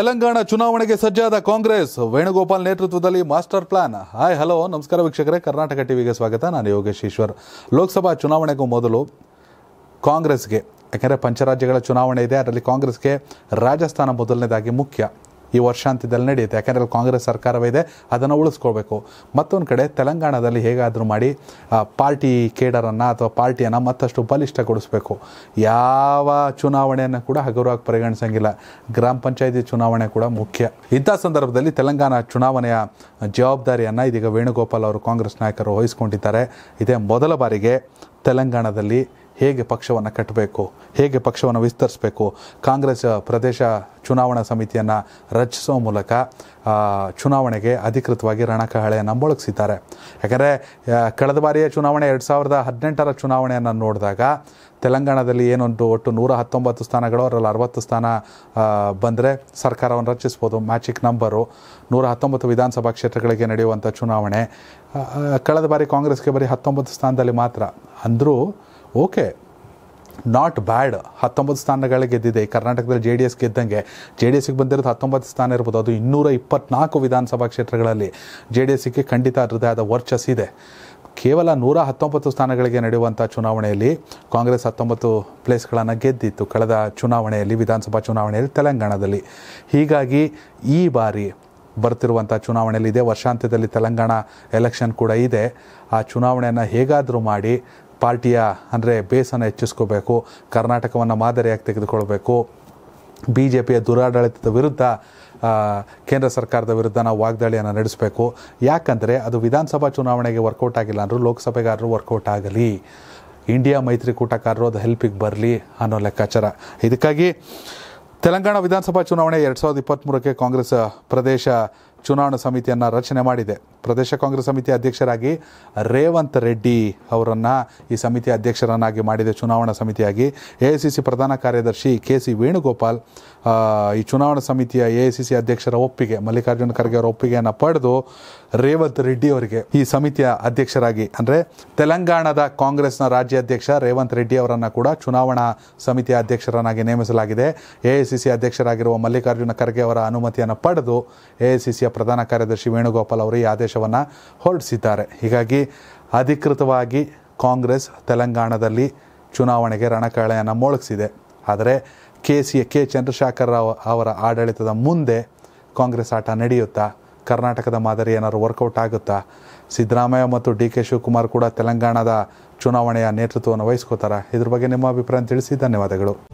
ತೆಲಂಗಾಣ ಚುನಾವಣೆಗೆ ಸಜ್ಜಾದ ಕಾಂಗ್ರೆಸ್ ವೇಣುಗೋಪಾಲ್ ನೇತೃತ್ವದಲ್ಲಿ master plan hi hello ನಮಸ್ಕಾರ ವೀಕ್ಷಕರೇ ಕರ್ನಾಟಕ ಟಿವಿಗೆ ಸ್ವಾಗತ ನಾನು ಯೋಗೇಶ್ ಈಶ್ವರ್ ಲೋಕಸಭಾ ಚುನಾವಣೆಗೂ ಮೊದಲು ಕಾಂಗ್ರೆಸ್ಗೆ ಯಾಕೆಂದರೆ ಪಂಚರಾಜ್ಯಗಳ ಚುನಾವಣೆ ಇದೆ ಅದರಲ್ಲಿ ಕಾಂಗ್ರೆಸ್ಗೆ ರಾಜಸ್ಥಾನ ಮೊದಲನೇದಾಗಿ ಮುಖ್ಯ ಈ ವರ್ಷಾಂತ್ಯದಲ್ಲಿ ನಡೆಯುತ್ತೆ ಯಾಕೆಂದರೆ ಅಲ್ಲಿ ಕಾಂಗ್ರೆಸ್ ಇದೆ ಅದನ್ನು ಉಳಿಸ್ಕೊಳ್ಬೇಕು ಮತ್ತೊಂದು ಕಡೆ ತೆಲಂಗಾಣದಲ್ಲಿ ಹೇಗಾದರೂ ಮಾಡಿ ಪಾರ್ಟಿ ಕೇಡರನ್ನು ಅಥವಾ ಪಾರ್ಟಿಯನ್ನು ಮತ್ತಷ್ಟು ಬಲಿಷ್ಠಗೊಳಿಸಬೇಕು ಯಾವ ಚುನಾವಣೆಯನ್ನು ಕೂಡ ಹಗುರವಾಗಿ ಪರಿಗಣಿಸಂಗಿಲ್ಲ ಗ್ರಾಮ ಪಂಚಾಯಿತಿ ಚುನಾವಣೆ ಕೂಡ ಮುಖ್ಯ ಇಂಥ ಸಂದರ್ಭದಲ್ಲಿ ತೆಲಂಗಾಣ ಚುನಾವಣೆಯ ಜವಾಬ್ದಾರಿಯನ್ನು ಇದೀಗ ವೇಣುಗೋಪಾಲ್ ಅವರು ಕಾಂಗ್ರೆಸ್ ನಾಯಕರು ವಹಿಸ್ಕೊಂಡಿದ್ದಾರೆ ಇದೇ ಮೊದಲ ಬಾರಿಗೆ ತೆಲಂಗಾಣದಲ್ಲಿ ಹೇಗೆ ಪಕ್ಷವನ್ನು ಕಟ್ಟಬೇಕು ಹೇಗೆ ಪಕ್ಷವನ್ನು ವಿಸ್ತರಿಸಬೇಕು ಕಾಂಗ್ರೆಸ್ ಪ್ರದೇಶ ಚುನಾವಣಾ ಸಮಿತಿಯನ್ನು ರಚಿಸುವ ಮೂಲಕ ಚುನಾವಣೆಗೆ ಅಧಿಕೃತವಾಗಿ ರಣಕಹಳೆಯನ್ನು ಮುಳುಗಿಸಿದ್ದಾರೆ ಯಾಕೆಂದರೆ ಕಳೆದ ಬಾರಿಯ ಚುನಾವಣೆ ಎರಡು ಸಾವಿರದ ಹದಿನೆಂಟರ ಚುನಾವಣೆಯನ್ನು ನೋಡಿದಾಗ ತೆಲಂಗಾಣದಲ್ಲಿ ಏನೊಂದು ಒಟ್ಟು ನೂರ ಹತ್ತೊಂಬತ್ತು ಸ್ಥಾನಗಳು ಅದರಲ್ಲಿ ಅರವತ್ತು ಸ್ಥಾನ ಬಂದರೆ ಸರ್ಕಾರವನ್ನು ರಚಿಸ್ಬೋದು ಮ್ಯಾಚಿಕ್ ನಂಬರು ನೂರ ಹತ್ತೊಂಬತ್ತು ವಿಧಾನಸಭಾ ಕ್ಷೇತ್ರಗಳಿಗೆ ನಡೆಯುವಂಥ ಚುನಾವಣೆ ಕಳೆದ ಬಾರಿ ಕಾಂಗ್ರೆಸ್ಗೆ ಬರೀ ಹತ್ತೊಂಬತ್ತು ಸ್ಥಾನದಲ್ಲಿ ಮಾತ್ರ ಅಂದರೂ ಓಕೆ ನಾಟ್ ಬ್ಯಾಡ್ ಹತ್ತೊಂಬತ್ತು ಸ್ಥಾನಗಳ ಗೆದ್ದಿದೆ ಕರ್ನಾಟಕದಲ್ಲಿ ಜೆ ಡಿ ಎಸ್ ಗೆದ್ದಂಗೆ ಜೆ ಡಿ ಎಸ್ಗೆ ಬಂದಿರೋದು ಹತ್ತೊಂಬತ್ತು ಸ್ಥಾನ ಇರ್ಬೋದು ಅದು ಇನ್ನೂರ ಇಪ್ಪತ್ನಾಲ್ಕು ವಿಧಾನಸಭಾ ಕ್ಷೇತ್ರಗಳಲ್ಲಿ ಜೆ ಡಿ ಎಸ್ಗೆ ಖಂಡಿತ ವರ್ಚಸ್ ವರ್ಚಸ್ಸಿದೆ ಕೇವಲ ನೂರ ಹತ್ತೊಂಬತ್ತು ಸ್ಥಾನಗಳಿಗೆ ನಡೆಯುವಂಥ ಚುನಾವಣೆಯಲ್ಲಿ ಕಾಂಗ್ರೆಸ್ ಹತ್ತೊಂಬತ್ತು ಪ್ಲೇಸ್ಗಳನ್ನು ಗೆದ್ದಿತ್ತು ಕಳೆದ ಚುನಾವಣೆಯಲ್ಲಿ ವಿಧಾನಸಭಾ ಚುನಾವಣೆಯಲ್ಲಿ ತೆಲಂಗಾಣದಲ್ಲಿ ಹೀಗಾಗಿ ಈ ಬಾರಿ ಬರ್ತಿರುವಂಥ ಚುನಾವಣೆಯಲ್ಲಿ ಇದೆ ವರ್ಷಾಂತ್ಯದಲ್ಲಿ ತೆಲಂಗಾಣ ಎಲೆಕ್ಷನ್ ಕೂಡ ಇದೆ ಆ ಚುನಾವಣೆಯನ್ನು ಹೇಗಾದರೂ ಮಾಡಿ ಪಾರ್ಟಿಯ ಅಂದರೆ ಬೇಸನ್ನು ಹೆಚ್ಚಿಸ್ಕೋಬೇಕು ಕರ್ನಾಟಕವನ್ನು ಮಾದರಿಯಾಗಿ ತೆಗೆದುಕೊಳ್ಬೇಕು ಬಿ ಜೆ ಪಿಯ ದುರಾಡಳಿತದ ವಿರುದ್ಧ ಕೇಂದ್ರ ಸರ್ಕಾರದ ವಿರುದ್ಧ ನಾವು ವಾಗ್ದಾಳಿಯನ್ನು ನಡೆಸಬೇಕು ಯಾಕಂದರೆ ಅದು ವಿಧಾನಸಭಾ ಚುನಾವಣೆಗೆ ವರ್ಕೌಟ್ ಆಗಿಲ್ಲ ಅಂದರೂ ಲೋಕಸಭೆಗಾರರು ವರ್ಕೌಟ್ ಆಗಲಿ ಇಂಡಿಯಾ ಮೈತ್ರಿಕೂಟಕಾರರು ಅದು ಹೆಲ್ಪಿಗೆ ಬರಲಿ ಅನ್ನೋ ಲೆಕ್ಕಾಚಾರ ಇದಕ್ಕಾಗಿ ತೆಲಂಗಾಣ ವಿಧಾನಸಭಾ ಚುನಾವಣೆ ಎರಡು ಸಾವಿರದ ಇಪ್ಪತ್ತ್ಮೂರಕ್ಕೆ ಕಾಂಗ್ರೆಸ್ ಪ್ರದೇಶ ಚುನಾವಣಾ ಸಮಿತಿಯನ್ನು ರಚನೆ ಮಾಡಿದೆ ಪ್ರದೇಶ ಕಾಂಗ್ರೆಸ್ ಸಮಿತಿ ಅಧ್ಯಕ್ಷರಾಗಿ ರೇವಂತ್ ರೆಡ್ಡಿ ಅವರನ್ನು ಈ ಸಮಿತಿ ಅಧ್ಯಕ್ಷರನ್ನಾಗಿ ಮಾಡಿದೆ ಚುನಾವಣಾ ಸಮಿತಿಯಾಗಿ ಎ ಪ್ರಧಾನ ಕಾರ್ಯದರ್ಶಿ ಕೆ ಸಿ ವೇಣುಗೋಪಾಲ್ ಈ ಚುನಾವಣಾ ಸಮಿತಿಯ ಎ ಅಧ್ಯಕ್ಷರ ಒಪ್ಪಿಗೆ ಮಲ್ಲಿಕಾರ್ಜುನ ಖರ್ಗೆ ಅವರ ಒಪ್ಪಿಗೆಯನ್ನು ಪಡೆದು ರೇವಂತ್ ರೆಡ್ಡಿ ಅವರಿಗೆ ಈ ಸಮಿತಿಯ ಅಧ್ಯಕ್ಷರಾಗಿ ಅಂದರೆ ತೆಲಂಗಾಣದ ಕಾಂಗ್ರೆಸ್ನ ರಾಜ್ಯಾಧ್ಯಕ್ಷ ರೇವಂತ್ ರೆಡ್ಡಿ ಅವರನ್ನು ಕೂಡ ಚುನಾವಣಾ ಸಮಿತಿಯ ಅಧ್ಯಕ್ಷರನ್ನಾಗಿ ನೇಮಿಸಲಾಗಿದೆ ಎ ಅಧ್ಯಕ್ಷರಾಗಿರುವ ಮಲ್ಲಿಕಾರ್ಜುನ ಖರ್ಗೆ ಅವರ ಅನುಮತಿಯನ್ನು ಪಡೆದು ಎ ಪ್ರಧಾನ ಕಾರ್ಯದರ್ಶಿ ವೇಣುಗೋಪಾಲ್ ಅವರು ಈ ಆದೇಶವನ್ನು ಹೊರಡಿಸಿದ್ದಾರೆ ಹೀಗಾಗಿ ಅಧಿಕೃತವಾಗಿ ಕಾಂಗ್ರೆಸ್ ತೆಲಂಗಾಣದಲ್ಲಿ ಚುನಾವಣೆಗೆ ರಣಕಳೆಯನ್ನು ಮೊಳಗಿಸಿದೆ ಆದರೆ K C K Chandrashekar Rao ಅವರ ಆಡಳಿತದ ಮುಂದೆ ಕಾಂಗ್ರೆಸ್ ಆಟ ನಡೆಯುತ್ತಾ ಕರ್ನಾಟಕದ ಮಾದರಿ ಏನಾದರೂ ವರ್ಕೌಟ್ ಆಗುತ್ತಾ ಸಿದ್ದರಾಮಯ್ಯ ಮತ್ತು ಡಿ ಕೆ ಶಿವಕುಮಾರ್ ಕೂಡ ತೆಲಂಗಾಣದ ಚುನಾವಣೆಯ ನೇತೃತ್ವವನ್ನು ವಹಿಸ್ಕೋತಾರ ಇದ್ರ ಬಗ್ಗೆ ನಿಮ್ಮ ಅಭಿಪ್ರಾಯ ತಿಳಿಸಿ ಧನ್ಯವಾದಗಳು